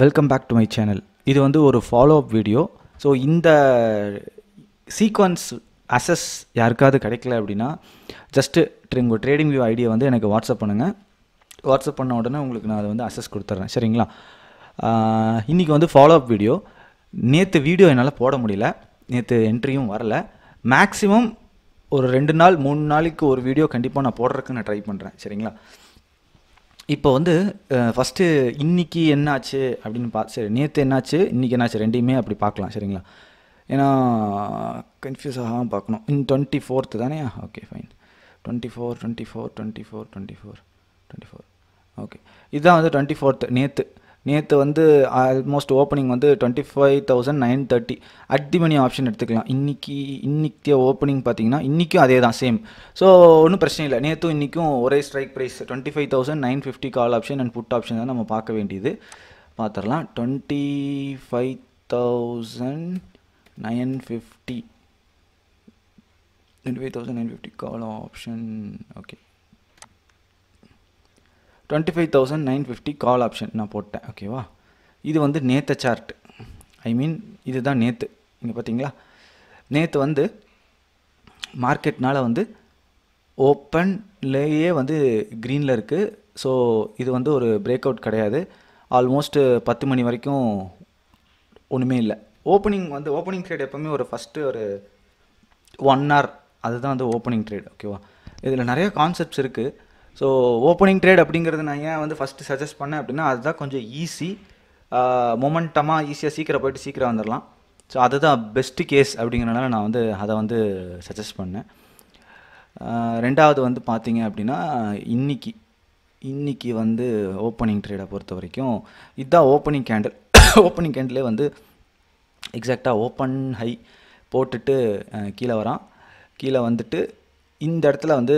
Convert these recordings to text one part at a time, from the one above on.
welcome back to my channel இது வந்து ஒரு ஃபாலோ அப் வீடியோ ஸோ இந்த சீக்வன்ஸ் அசஸ் யாருக்காவது கிடைக்கல அப்படின்னா ஜஸ்ட்டு உங்கள் ட்ரேடிங் வியூ ஐடியா வந்து எனக்கு வாட்ஸ்அப் பண்ணுங்கள் வாட்ஸ்அப் பண்ண உடனே உங்களுக்கு நான் அதை வந்து அசஸ் கொடுத்துட்றேன் சரிங்களா இன்றைக்கி வந்து ஃபாலோ அப் வீடியோ நேற்று வீடியோ என்னால் போட முடியல நேற்று என்ட்ரியும் வரலை மேக்ஸிமம் ஒரு ரெண்டு நாள் மூணு நாளைக்கு ஒரு வீடியோ கண்டிப்பாக நான் போடுறதுக்கு நான் ட்ரை பண்ணுறேன் சரிங்களா இப்போ வந்து ஃபஸ்ட்டு இன்றைக்கி என்னாச்சு அப்படின்னு பா சரி நேற்று என்னாச்சு இன்றைக்கி என்னாச்சு ரெண்டையுமே அப்படி பார்க்கலாம் சரிங்களா ஏன்னா கன்ஃபியூஸ் ஆகாமல் பார்க்கணும் இன் டுவெண்ட்டி ஃபோர்த்து தானே okay fine twenty four twenty four twenty four twenty four twenty four okay இதுதான் வந்து டுவெண்ட்டி ஃபோர்த்து நேற்று நேற்று வந்து ஆல்மோஸ்ட் ஓப்பனிங் வந்து twenty five thousand nine thirty at the money option எடுத்துக்கலாம் இன்றைக்கி இன்றைக்கிய ஓப்பனிங் பார்த்தீங்கன்னா இன்றைக்கும் அதே தான் சேம் ஸோ ஒன்றும் பிரச்சனை இல்லை நேற்றும் இன்றைக்கும் ஒரே strike price twenty five thousand nine fifty call option and put option தான் நம்ம பார்க்க வேண்டியது பார்த்துடலாம் twenty five thousand nine fifty twenty five thousand nine fifty call option okay twenty five thousand nine fifty call option நான் போட்டேன் ஓகேவா இது வந்து நேற்று சார்ட் ஐ மீன் இதுதான் நேற்று இங்கே பார்த்தீங்களா நேற்று வந்து மார்க்கெட்னால் வந்து ஓப்பன்லேயே வந்து க்ரீனில் இருக்குது ஸோ இது வந்து ஒரு பிரேக் அவுட் கிடையாது ஆல்மோஸ்ட்டு பத்து மணி வரைக்கும் ஒன்றுமே இல்லை ஓப்பனிங் வந்து ஓப்பனிங் ட்ரேட் எப்போவுமே ஒரு ஃபஸ்ட்டு ஒரு ஒன் ஹவர் அதுதான் வந்து ஓப்பனிங் ட்ரேட் ஓகேவா இதில் நிறைய கான்செப்ட்ஸ் இருக்குது ஸோ ஓப்பனிங் ட்ரேட் அப்படிங்கிறது நான் ஏன் வந்து ஃபஸ்ட்டு சஜஸ்ட் பண்ணேன் அப்படின்னா அதுதான் கொஞ்சம் ஈஸி மொமெண்டமாக ஈஸியாக சீக்கிரம் போயிட்டு சீக்கிரம் வந்துடலாம் ஸோ அதுதான் பெஸ்ட்டு கேஸ் அப்படிங்கிறனால நான் வந்து அதை வந்து சஜஸ்ட் பண்ணேன் ரெண்டாவது வந்து பார்த்தீங்க அப்படின்னா இன்றைக்கி இன்றைக்கி வந்து ஓப்பனிங் ட்ரேடை பொறுத்த வரைக்கும் இதுதான் ஓப்பனிங் கேண்டில் ஓப்பனிங் கேண்டிலே வந்து எக்ஸாக்டாக ஓப்பன் ஹை போட்டுட்டு கீழே வரான் கீழே வந்துட்டு இந்த இடத்துல வந்து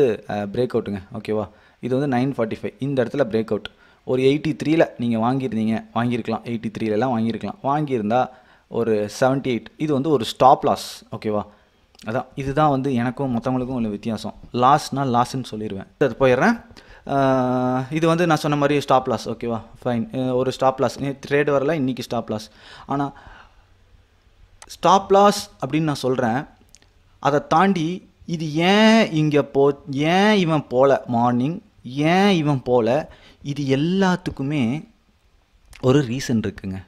பிரேக் அவுட்டுங்க ஓகேவா இது வந்து நைன் ஃபார்ட்டி ஃபைவ் இந்த இடத்துல பிரேக் அவுட் ஒரு எயிட்டி த்ரீயில் நீங்கள் வாங்கியிருந்தீங்க வாங்கியிருக்கலாம் எயிட்டி த்ரீலலாம் வாங்கியிருக்கலாம் வாங்கியிருந்தால் ஒரு செவன்ட்டி எயிட் இது வந்து ஒரு ஸ்டாப் லாஸ் ஓகேவா அதான் இதுதான் வந்து எனக்கும் மற்றவங்களுக்கும் உள்ள வித்தியாசம் லாஸ்னால் லாஸ்ன்னு சொல்லிடுவேன் அது போயிடுறேன் இது வந்து நான் சொன்ன மாதிரி ஸ்டாப் லாஸ் ஓகேவா ஃபைன் ஒரு ஸ்டாப் லாஸ் ட்ரேட் வரல இன்றைக்கி ஸ்டாப் லாஸ் ஆனால் ஸ்டாப் லாஸ் அப்படின்னு நான் சொல்கிறேன் அதை தாண்டி இது ஏன் இங்கே போ ஏன் இவன் போகல மார்னிங் ஏன் இவன் போல இது எல்லாத்துக்குமே ஒரு ரீசன் இருக்குங்க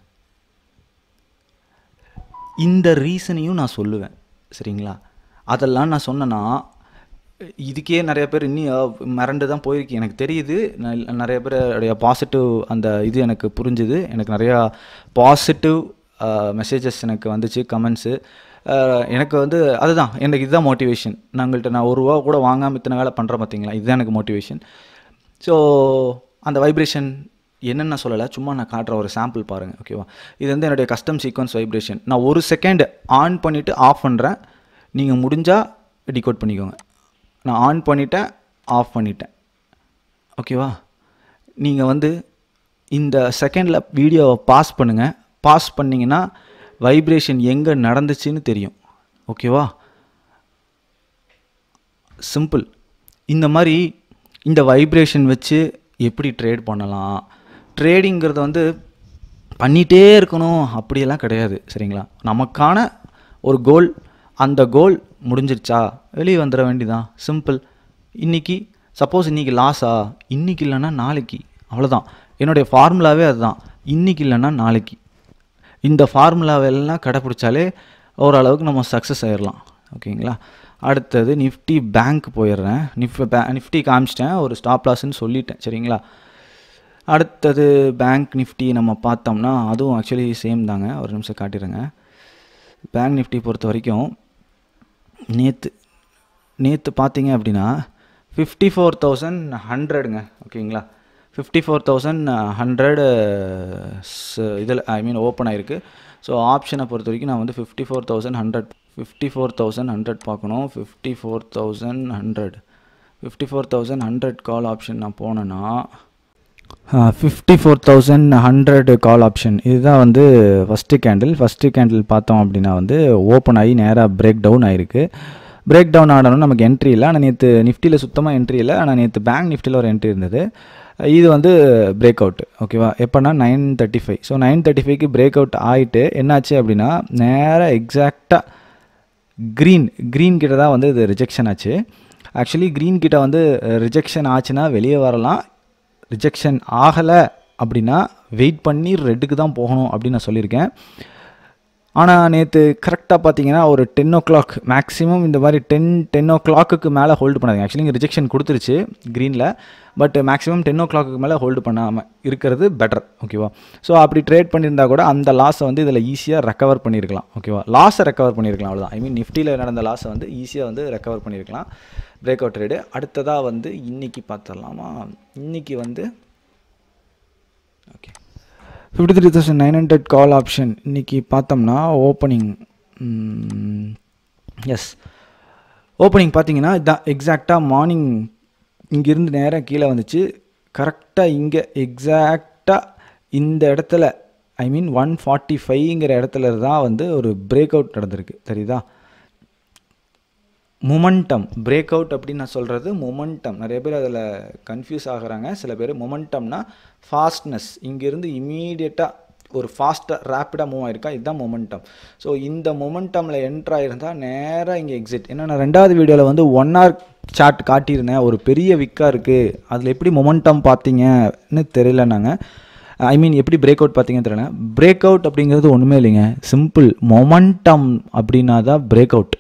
இந்த ரீசனையும் நான் சொல்லுவேன் சரிங்களா அதெல்லாம் நான் சொன்னேன்னா இதுக்கே நிறைய பேர் இன்னும் மிரண்டு தான் போயிருக்கு எனக்கு தெரியுது நிறைய பேருடைய பாசிட்டிவ் அந்த இது எனக்கு புரிஞ்சுது எனக்கு நிறையா பாசிட்டிவ் மெசேஜஸ் எனக்கு வந்துச்சு கமெண்ட்ஸு எனக்கு வந்து அதுதான் எனக்கு இதுதான் மோட்டிவேஷன் நாங்கள்கிட்ட நான் ஒரு ரூபா கூட வாங்காமல் இத்தனை வேலை பண்ணுறேன் பார்த்தீங்களா இதுதான் எனக்கு மோட்டிவேஷன் ஸோ அந்த வைப்ரேஷன் என்னென்ன சொல்லலை சும்மா நான் காட்டுற ஒரு சாம்பிள் பாருங்கள் ஓகேவா இது வந்து என்னுடைய கஸ்டம் சீக்வன்ஸ் வைப்ரேஷன் நான் ஒரு செகண்ட் ஆன் பண்ணிவிட்டு ஆஃப் பண்ணுறேன் நீங்கள் முடிஞ்சால் டிகோட் பண்ணிக்கோங்க நான் ஆன் பண்ணிவிட்டேன் ஆஃப் பண்ணிட்டேன் ஓகேவா நீங்கள் வந்து இந்த செகண்டில் வீடியோவை பாஸ் பண்ணுங்கள் பாஸ் பண்ணிங்கன்னா வைப்ரேஷன் எங்கே நடந்துச்சுன்னு தெரியும் ஓகேவா சிம்பிள் இந்த மாதிரி இந்த வைப்ரேஷன் வச்சு எப்படி ட்ரேட் பண்ணலாம் ட்ரேடிங்கிறத வந்து பண்ணிகிட்டே இருக்கணும் அப்படியெல்லாம் கிடையாது சரிங்களா நமக்கான ஒரு கோல் அந்த கோல் முடிஞ்சிருச்சா வெளியே வந்துட வேண்டிதான் சிம்பிள் இன்றைக்கி சப்போஸ் இன்றைக்கி லாஸா இன்றைக்கி இல்லைன்னா நாளைக்கு அவ்வளோதான் என்னுடைய ஃபார்முலாவே அதுதான் இன்றைக்கி இல்லைன்னா நாளைக்கு இந்த ஃபார்முலாவெல்லாம் கடைப்பிடிச்சாலே ஓரளவுக்கு நம்ம சக்ஸஸ் ஆயிடலாம் ஓகேங்களா அடுத்தது நிஃப்டி பேங்க் போயிடுறேன் நிஃப் பே நிஃப்டி காமிச்சிட்டேன் ஒரு ஸ்டாப் லாஸ்ன்னு சொல்லிட்டேன் சரிங்களா அடுத்தது பேங்க் நிஃப்டி நம்ம பார்த்தோம்னா அதுவும் ஆக்சுவலி சேம் தாங்க ஒரு நிமிஷம் காட்டிடுங்க பேங்க் நிஃப்டி பொறுத்த வரைக்கும் நேற்று நேற்று பார்த்தீங்க அப்படின்னா ஃபிஃப்டி ஃபோர் தௌசண்ட் ஹண்ட்ரடுங்க ஓகேங்களா ஃபிஃப்டி ஃபோர் தௌசண்ட் ஹண்ட்ரட் இதில் ஐ மீன் ஓப்பன் ஆகிருக்கு ஸோ ஆப்ஷனை பொறுத்த வரைக்கும் நான் வந்து fifty four thousand hundred fifty four thousand hundred பார்க்கணும் fifty four thousand hundred fifty four thousand hundred call option நான் போனேன்னா fifty four thousand hundred call option இதுதான் வந்து ஃபஸ்ட்டு கேண்டில் ஃபஸ்ட்டு கேண்டில் பார்த்தோம் அப்படின்னா வந்து ஓப்பன் ஆகி நேராக பிரேக் டவுன் ஆகிருக்கு பிரேக் டவுன் ஆடணும் நமக்கு என்ட்ரி இல்லை ஆனால் நேற்று நிஃப்டியில் சுத்தமாக என்ட்ரி இல்லை ஆனால் நேற்று பேங்க் நிஃப்டியில் ஒரு என்ட்ரி இருந்தது இது வந்து பிரேக் அவுட் ஓகேவா எப்போனா nine thirty five so nine thirty ஃபைவ்க்கு பிரேக் அவுட் ஆகிட்டு என்னாச்சு அப்படின்னா நேராக எக்ஸாக்டாக க்ரீன் க்ரீன் கிட்ட தான் வந்து இது ரிஜெக்ஷன் ஆச்சு ஆக்சுவலி க்ரீன் கிட்ட வந்து ரிஜெக்ஷன் ஆச்சுன்னா வெளியே வரலாம் ரிஜெக்ஷன் ஆகலை அப்படின்னா வெயிட் பண்ணி ரெட்டுக்கு தான் போகணும் அப்படின்னு நான் சொல்லியிருக்கேன் ஆனால் நேற்று கரெக்டாக பார்த்தீங்கன்னா ஒரு டென் ஓ கிளாக் மேக்ஸிமம் இந்த மாதிரி டென் டென் ஓ கிளாக்குக்கு மேலே ஹோல்டு பண்ணாதுங்க ஆக்சுவலி இங்கே ரிஜெக்ஷன் கொடுத்துருச்சு க்ரீனில் but maximum ten o'clock மேலே ஹோல்டு பண்ணாமல் இருக்கிறது பெட்டர் ஓகேவா ஸோ அப்படி ட்ரேட் பண்ணியிருந்தா கூட அந்த லாஸை வந்து இதில் ஈஸியாக ரெக்கவர் பண்ணியிருக்கலாம் ஓகேவா லாஸை ரெக்கவர் பண்ணியிருக்கலாம் அவ்வளோதான் ஐ மீன் நிஃப்டியில் நடந்த லாஸை வந்து ஈஸியாக வந்து ரெக்கவர் பண்ணியிருக்கலாம் பிரேக் அவுட் ட்ரேடு அடுத்ததாக வந்து இன்றைக்கி பார்த்துடலாமா இன்றைக்கி வந்து okay fifty three thousand nine hundred call option இன்றைக்கி பார்த்தோம்னா ஓப்பனிங் எஸ் ஓப்பனிங் பார்த்தீங்கன்னா இதான் எக்ஸாக்டாக மார்னிங் இங்கேருந்து நேராக கீழே வந்துச்சு கரெக்டாக இங்கே எக்ஸாக்டாக இந்த இடத்துல ஐ மீன் ஒன் ஃபார்ட்டி ஃபைவ்ங்கிற இடத்துல தான் வந்து ஒரு பிரேக் அவுட் நடந்திருக்கு சரிதா மொமெண்டம் பிரேக் அவுட் அப்படின்னு நான் சொல்கிறது மொமெண்டம் நிறைய பேர் அதில் கன்ஃபியூஸ் ஆகுறாங்க சில பேர் மொமெண்டம்னா ஃபாஸ்ட்னஸ் இங்கேருந்து இமீடியட்டாக ஒரு ஃபாஸ்ட்டாக ரேப்பிடாக மூவ் ஆயிருக்கா இதுதான் மொமெண்டம் ஸோ இந்த மொமெண்டமில் என்ட்ராயிருந்தால் நேராக இங்கே எக்ஸிட் ஏன்னா நான் ரெண்டாவது வீடியோவில் வந்து ஒன் ஹவர் சாட் காட்டியிருந்தேன் ஒரு பெரிய விக்காக இருக்குது அதில் எப்படி மொமெண்டம் பார்த்தீங்கன்னு தெரியல நாங்கள் ஐ மீன் எப்படி பிரேக் அவுட் பார்த்தீங்கன்னு தெரியல பிரேக் அவுட் அப்படிங்கிறது ஒன்றுமே இல்லைங்க சிம்பிள் மொமெண்டம் அப்படின்னா தான் பிரேக் அவுட்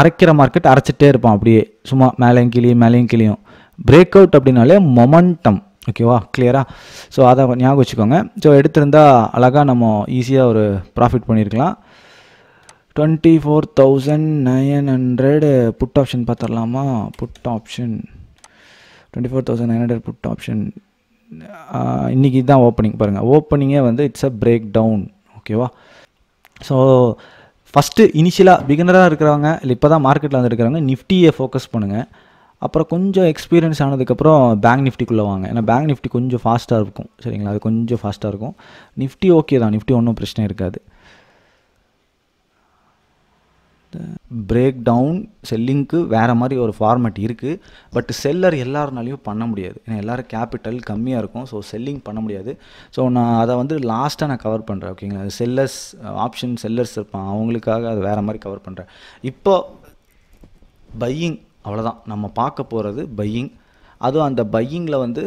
அரைக்கிற மார்க்கெட் அரைச்சிட்டே இருப்போம் அப்படியே சும்மா மேலேயும் கிளியும் மேலேயும் கிளியும் பிரேக் அவுட் அப்படின்னாலே மொமெண்டம் ஓகேவா கிளியராக ஸோ அதை ஞாபகம் வச்சுக்கோங்க ஸோ எடுத்திருந்தால் அழகாக நம்ம ஈஸியாக ஒரு ப்ராஃபிட் பண்ணியிருக்கலாம் twenty four thousand nine hundred put option பார்த்துடலாமா put option twenty four thousand nine hundred put option இன்றைக்கி தான் ஓப்பனிங் பாருங்கள் ஓப்பனிங்கே வந்து இட்ஸ் அ பிரேக் டவுன் ஓகேவா ஸோ ஃபஸ்ட்டு இனிஷியலாக பிகினராக இருக்கிறவங்க இல்லை இப்போ தான் மார்க்கெட்டில் வந்துருக்கிறவங்க நிஃப்டியை ஃபோக்கஸ் பண்ணுங்கள் அப்புறம் கொஞ்சம் எக்ஸ்பீரியன்ஸ் ஆனதுக்கப்புறம் பேங்க் நிஃப்டிக்குள்ளே வாங்க ஏன்னா பேங்க் நிஃப்டி கொஞ்சம் ஃபாஸ்ட்டாக இருக்கும் சரிங்களா அது கொஞ்சம் ஃபாஸ்ட்டாக இருக்கும் நிஃப்டி ஓகே தான் நிஃப்டி ஒன்றும் பிரச்சனை இருக்காது பிரேக் டவுன் செல்லிங்க்கு வேறு மாதிரி ஒரு ஃபார்மேட் இருக்குது பட் செல்லர் எல்லாருனாலையும் பண்ண முடியாது ஏன்னா எல்லோரும் கேபிட்டல் கம்மியாக இருக்கும் ஸோ செல்லிங் பண்ண முடியாது ஸோ நான் அதை வந்து லாஸ்ட்டாக நான் கவர் பண்ணுறேன் ஓகேங்களா செல்லர்ஸ் ஆப்ஷன் செல்லர்ஸ் இருப்பான் அவங்களுக்காக அது வேறு மாதிரி கவர் பண்ணுறேன் இப்போ பையிங் அவ்வளோதான் நம்ம பார்க்க போகிறது பையிங் அதுவும் அந்த பையிங்கில் வந்து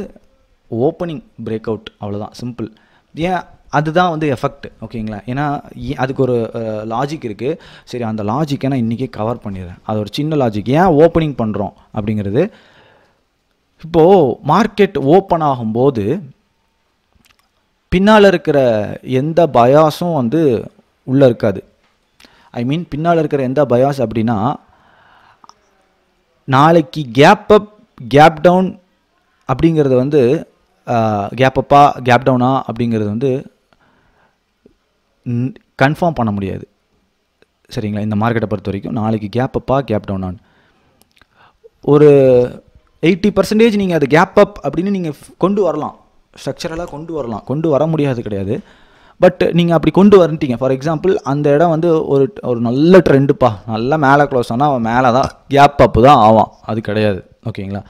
ஓப்பனிங் பிரேக் அவுட் அவ்வளோதான் சிம்பிள் ஏன் அதுதான் வந்து எஃபெக்ட் ஓகேங்களா ஏன்னா அதுக்கு ஒரு லாஜிக் இருக்குது சரி அந்த லாஜிக்கை நான் இன்றைக்கே கவர் பண்ணிடுறேன் அது ஒரு சின்ன லாஜிக் ஏன் ஓப்பனிங் பண்ணுறோம் அப்படிங்கிறது இப்போது மார்க்கெட் ஓப்பன் ஆகும்போது பின்னால் இருக்கிற எந்த பயாஸும் வந்து உள்ளே இருக்காது ஐ மீன் பின்னால் இருக்கிற எந்த பயாஸ் அப்படின்னா நாளைக்கு கேப் அப் கேப் டவுன் அப்படிங்கிறது வந்து கேப் அப்பா கேப் டவுனா அப்படிங்கிறது வந்து கன்ஃபார்ம் பண்ண முடியாது சரிங்களா இந்த மார்க்கெட்டை பொறுத்த வரைக்கும் நாளைக்கு கேப் அப்பா கேப் டவுன் ஆன் ஒரு எயிட்டி பர்சன்டேஜ் நீங்கள் அது கேப் அப் அப்படின்னு நீங்கள் கொண்டு வரலாம் ஸ்ட்ரக்சரலாக கொண்டு வரலாம் கொண்டு வர முடியாது கிடையாது பட் நீங்கள் அப்படி கொண்டு வரட்டீங்க ஃபார் எக்ஸாம்பிள் அந்த இடம் வந்து ஒரு ஒரு நல்ல ட்ரெண்டுப்பா நல்லா மேலே க்ளோஸ் ஆனால் அவன் மேலே தான் கேப் அப்பு தான் ஆவான் அது கிடையாது ஓகேங்களா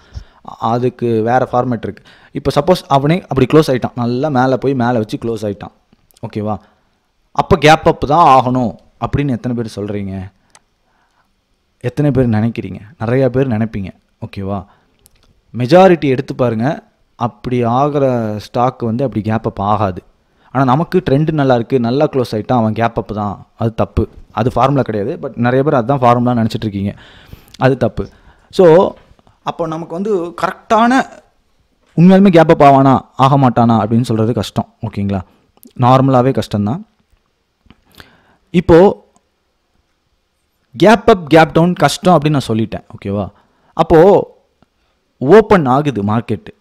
அதுக்கு வேறு ஃபார்மேட் இருக்குது இப்போ சப்போஸ் அவனே அப்படி க்ளோஸ் ஆகிட்டான் நல்லா மேலே போய் மேலே வச்சு க்ளோஸ் ஆகிட்டான் ஓகேவா அப்போ கேப் அப் தான் ஆகணும் அப்படின்னு எத்தனை பேர் சொல்கிறீங்க எத்தனை பேர் நினைக்கிறீங்க நிறையா பேர் நினைப்பீங்க ஓகேவா மெஜாரிட்டி எடுத்து பாருங்கள் அப்படி ஆகிற ஸ்டாக் வந்து அப்படி கேப் அப் ஆகாது ஆனால் நமக்கு ட்ரெண்டு நல்லா இருக்குது நல்லா க்ளோஸ் ஆகிட்டான் அவன் கேப் அப் தான் அது தப்பு அது ஃபார்முலா கிடையாது பட் நிறைய பேர் அதுதான் ஃபார்முலா நினச்சிட்ருக்கீங்க அது தப்பு ஸோ அப்போ நமக்கு வந்து கரெக்டான உண்மையாலுமே கேப் அப் ஆவானா ஆக மாட்டானா அப்படின்னு சொல்கிறது கஷ்டம் ஓகேங்களா நார்மலாகவே கஷ்டம்தான் இப்போது கேப் அப் கேப் டவுன் கஷ்டம் அப்படின்னு நான் சொல்லிட்டேன் ஓகேவா அப்போது ஓப்பன் ஆகுது மார்க்கெட்டு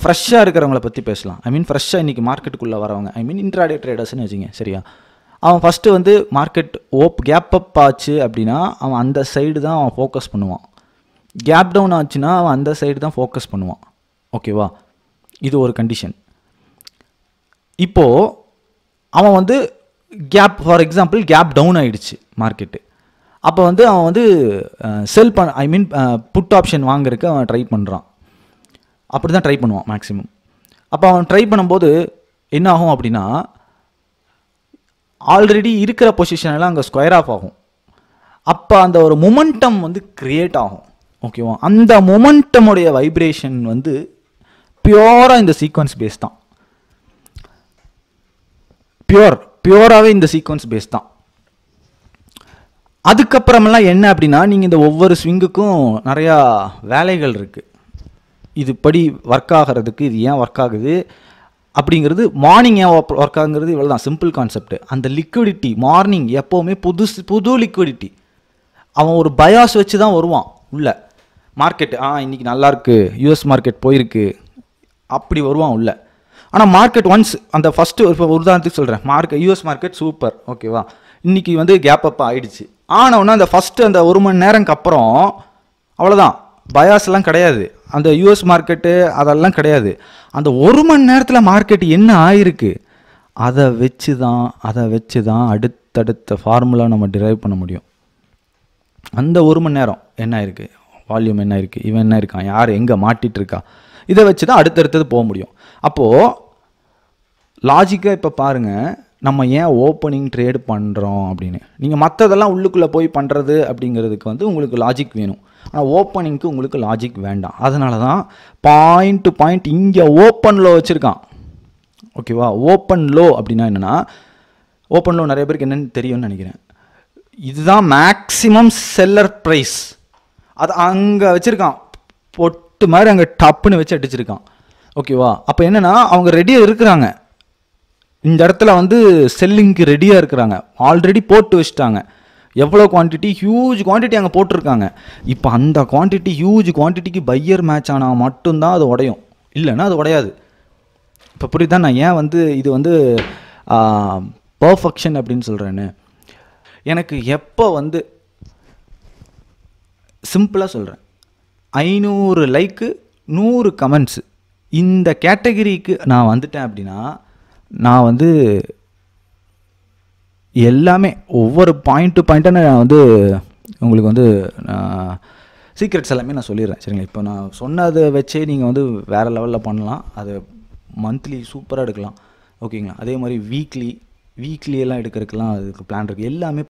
ஃப்ரெஷ்ஷாக இருக்கிறவங்கள பற்றி பேசலாம் ஐ மீன் ஃப்ரெஷ்ஷாக இன்றைக்கி மார்க்கெட்டுக்குள்ளே வரவங்க ஐ மீன் இன்ட்ராடே ட்ரேடர்ஸ்னு வச்சுங்க சரியா அவன் ஃபஸ்ட்டு வந்து மார்க்கெட் ஓப் கேப் அப் ஆச்சு அப்படின்னா அவன் அந்த சைடு தான் அவன் ஃபோக்கஸ் பண்ணுவான் கேப் டவுன் ஆச்சுன்னா அவன் அந்த சைடு தான் ஃபோக்கஸ் பண்ணுவான் ஓகேவா இது ஒரு கண்டிஷன் இப்போது அவன் வந்து gap for example gap down ஆகிடுச்சு மார்க்கெட்டு அப்போ வந்து அவன் வந்து செல் பண்ண ஐ மீன் புட் ஆப்ஷன் வாங்குறதுக்கு அவன் ட்ரை பண்ணுறான் அப்படி தான் ட்ரை பண்ணுவான் மேக்ஸிமம் அப்போ அவன் ட்ரை பண்ணும்போது என்ன ஆகும் அப்படின்னா ஆல்ரெடி இருக்கிற பொசிஷனெல்லாம் அங்கே ஸ்கொயர் ஆஃப் ஆகும் அப்போ அந்த ஒரு மொமெண்டம் வந்து க்ரியேட் ஆகும் ஓகேவா அந்த மொமெண்டமுடைய வைப்ரேஷன் வந்து பியோராக இந்த சீக்வன்ஸ் பேஸ் தான் பியோர் பியூராகவே இந்த சீக்வன்ஸ் பேஸ் தான் அதுக்கப்புறமெல்லாம் என்ன அப்படின்னா நீங்கள் இந்த ஒவ்வொரு ஸ்விங்குக்கும் நிறையா வேலைகள் இருக்குது இது படி ஒர்க் ஆகிறதுக்கு இது ஏன் ஒர்க் ஆகுது அப்படிங்கிறது மார்னிங் ஏன் ஒர்க் ஆகுங்கிறது இவ்வளோ தான் சிம்பிள் கான்செப்ட் அந்த லிக்விடிட்டி மார்னிங் எப்போவுமே புது புது லிக்விடிட்டி அவன் ஒரு பயாஸ் வச்சு தான் வருவான் உள்ள மார்க்கெட் ஆ இன்றைக்கி நல்லாயிருக்கு யூஎஸ் மார்க்கெட் போயிருக்கு அப்படி வருவான் உள்ள ஆனால் மார்க்கெட் ஒன்ஸ் அந்த ஃபஸ்ட்டு இப்போ உதாரணத்துக்கு சொல்கிறேன் மார்க்கெட் யூஎஸ் மார்க்கெட் சூப்பர் ஓகேவா இன்றைக்கி வந்து கேப் அப் ஆகிடுச்சு ஆனவுன்னா அந்த ஃபஸ்ட்டு அந்த ஒரு மணி நேரம்க்கு அப்புறம் அவ்வளோதான் பயாஸ்லாம் கிடையாது அந்த யூஎஸ் மார்க்கெட்டு அதெல்லாம் கிடையாது அந்த ஒரு மணி நேரத்தில் மார்க்கெட் என்ன ஆயிருக்கு அதை வச்சு தான் அதை வச்சு தான் அடுத்தடுத்த ஃபார்முலா நம்ம டிரைவ் பண்ண முடியும் அந்த ஒரு மணி நேரம் என்ன ஆயிருக்கு வால்யூம் என்ன இருக்குது இவன் என்ன இருக்கான் யார் எங்கே மாட்டிகிட்டு இருக்கா இதை வச்சு தான் அடுத்தடுத்தது போக முடியும் அப்போது லாஜிக்காக இப்போ பாருங்கள் நம்ம ஏன் ஓப்பனிங் ட்ரேடு பண்ணுறோம் அப்படின்னு நீங்கள் மற்றதெல்லாம் உள்ளுக்குள்ளே போய் பண்ணுறது அப்படிங்கிறதுக்கு வந்து உங்களுக்கு லாஜிக் வேணும் ஆனால் ஓப்பனிங்க்கு உங்களுக்கு லாஜிக் வேண்டாம் அதனால தான் பாயிண்ட் டு பாயிண்ட் இங்கே ஓப்பனில் வச்சுருக்கான் ஓகேவா ஓப்பன் லோ அப்படின்னா என்னென்னா ஓப்பன் லோ நிறைய பேருக்கு என்னென்னு தெரியும்னு நினைக்கிறேன் இதுதான் மேக்ஸிமம் செல்லர் ப்ரைஸ் அது அங்கே வச்சுருக்கான் பொட்டு மாதிரி அங்கே டப்புன்னு வச்சு அடிச்சிருக்கான் ஓகேவா அப்போ என்னென்னா அவங்க ரெடியாக இருக்கிறாங்க இந்த இடத்துல வந்து செல்லிங்க்கு ரெடியாக இருக்கிறாங்க ஆல்ரெடி போட்டு வச்சுட்டாங்க எவ்வளோ குவான்டிட்டி ஹியூஜ் குவான்டிட்டி அங்கே போட்டிருக்காங்க இப்போ அந்த குவான்டிட்டி ஹியூஜ் குவான்டிட்டிக்கு பையர் மேட்ச் ஆனால் மட்டும்தான் அது உடையும் இல்லைன்னா அது உடையாது இப்போ புரியுதா நான் ஏன் வந்து இது வந்து பர்ஃபெக்ஷன் அப்படின்னு சொல்கிறேன்னு எனக்கு எப்போ வந்து சிம்பிளாக சொல்கிறேன் ஐநூறு லைக்கு நூறு கமெண்ட்ஸு இந்த கேட்டகிரிக்கு நான் வந்துட்டேன் அப்படின்னா நான் வந்து எல்லாமே ஒவ்வொரு பாயிண்ட் டு பாயிண்ட்டாக நான் வந்து உங்களுக்கு வந்து சீக்ரெட்ஸ் எல்லாமே நான் சொல்லிடுறேன் சரிங்களா இப்போ நான் சொன்னதை வச்சே நீங்கள் வந்து வேறு லெவலில் பண்ணலாம் அது மந்த்லி சூப்பராக எடுக்கலாம் ஓகேங்களா அதே மாதிரி வீக்லி வீக்லி எல்லாம் அதுக்கு பிளான் இருக்குது எல்லாமே